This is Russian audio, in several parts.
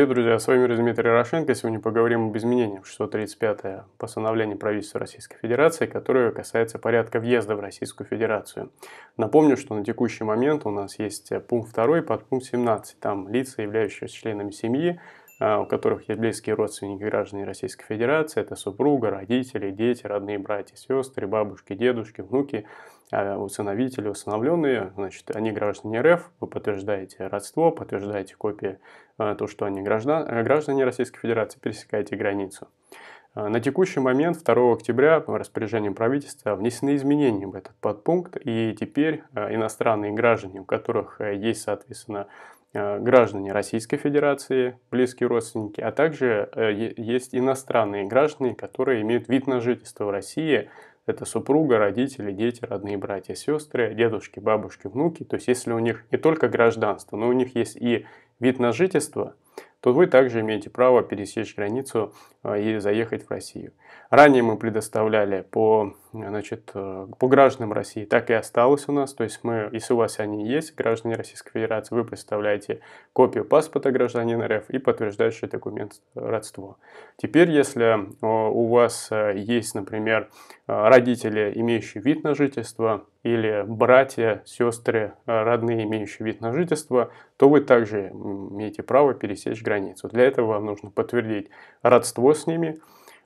Привет, друзья, с вами Дмитрий Ярошенко. Сегодня поговорим об изменениях 635 постановление правительства Российской Федерации, которое касается порядка въезда в Российскую Федерацию. Напомню, что на текущий момент у нас есть пункт 2 под пункт 17. Там лица, являющиеся членами семьи, а, у которых есть близкие родственники граждане Российской Федерации, это супруга, родители, дети, родные братья, сестры, бабушки, дедушки, внуки, а, усыновители, усыновленные, значит, они граждане РФ, вы подтверждаете родство, подтверждаете копии а, то, что они граждан, граждане Российской Федерации, пересекаете границу. На текущий момент, 2 октября, по распоряжению правительства внесены изменения в этот подпункт, и теперь иностранные граждане, у которых э, есть, соответственно, Э, граждане Российской Федерации, близкие родственники, а также э, есть иностранные граждане, которые имеют вид на жительство в России. Это супруга, родители, дети, родные братья, сестры, дедушки, бабушки, внуки. То есть если у них не только гражданство, но у них есть и вид на жительство, то вы также имеете право пересечь границу а, и заехать в Россию. Ранее мы предоставляли по, значит, э, по гражданам России, так и осталось у нас. То есть мы, если у вас они есть, граждане Российской Федерации, вы представляете копию паспорта гражданина РФ и подтверждающий документ родства. Теперь, если э, у вас э, есть, например, родители, имеющие вид на жительство, или братья, сестры, э, родные, имеющие вид на жительство, то вы также имеете право пересечь границу. Для этого вам нужно подтвердить родство с ними,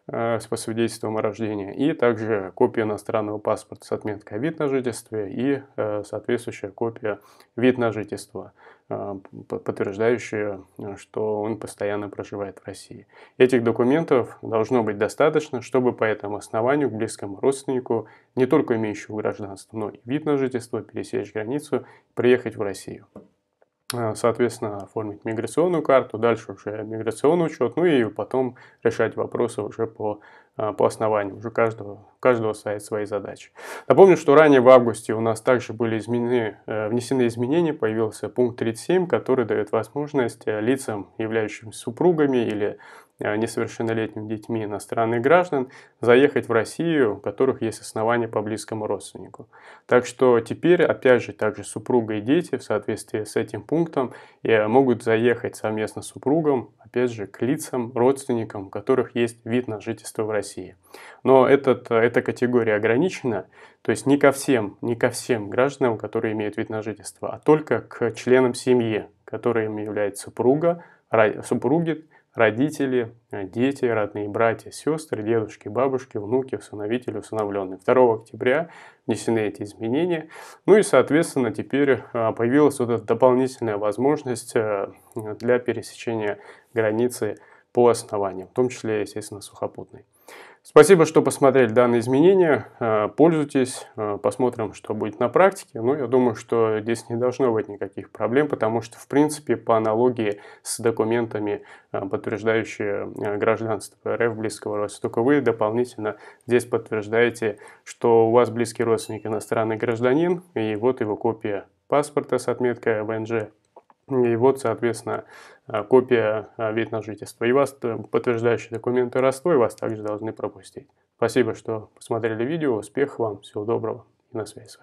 Э, с посвидетельством о рождении, и также копия иностранного паспорта с отметкой «Вид на жительство» и э, соответствующая копия «Вид на жительство», э, подтверждающая, что он постоянно проживает в России. Этих документов должно быть достаточно, чтобы по этому основанию к близкому родственнику, не только имеющему гражданство, но и вид на жительство, пересечь границу, приехать в Россию. А, соответственно, оформить миграционную карту, дальше уже миграционный учет, ну и потом решать вопросы уже по, а, по основанию. Уже каждого, каждого стоят свои задачи. Напомню, что ранее в августе у нас также были изменены, э, внесены изменения, появился пункт 37, который дает возможность э, лицам, являющимся супругами или Э, несовершеннолетними детьми иностранных граждан заехать в Россию, у которых есть основания по близкому родственнику. Так что теперь, опять же, также супруга и дети в соответствии с этим пунктом э, могут заехать совместно с супругом, опять же, к лицам, родственникам, у которых есть вид на жительство в России. Но этот, э, эта категория ограничена, то есть не ко всем, не ко всем гражданам, которые имеют вид на жительство, а только к членам семьи, которыми является супруга, супруги, родители, э, дети, родные братья, сестры, дедушки, бабушки, внуки, усыновители, усыновленные. 2 октября внесены эти изменения. Ну и, соответственно, теперь э, появилась вот эта дополнительная возможность э, для пересечения границы по основаниям, в том числе, естественно, сухопутной. Спасибо, что посмотрели данные изменения. Э, пользуйтесь, э, посмотрим, что будет на практике. Но ну, я думаю, что здесь не должно быть никаких проблем, потому что, в принципе, по аналогии с документами, э, подтверждающие гражданство РФ близкого родственника, вы дополнительно здесь подтверждаете, что у вас близкий родственник иностранный гражданин, и вот его копия паспорта с отметкой ВНЖ и вот, соответственно, э, копия э, вид на жительство. И вас э, подтверждающие документы РАСТО, и вас также должны пропустить. Спасибо, что посмотрели видео. Успех вам, всего доброго и на связи с вами.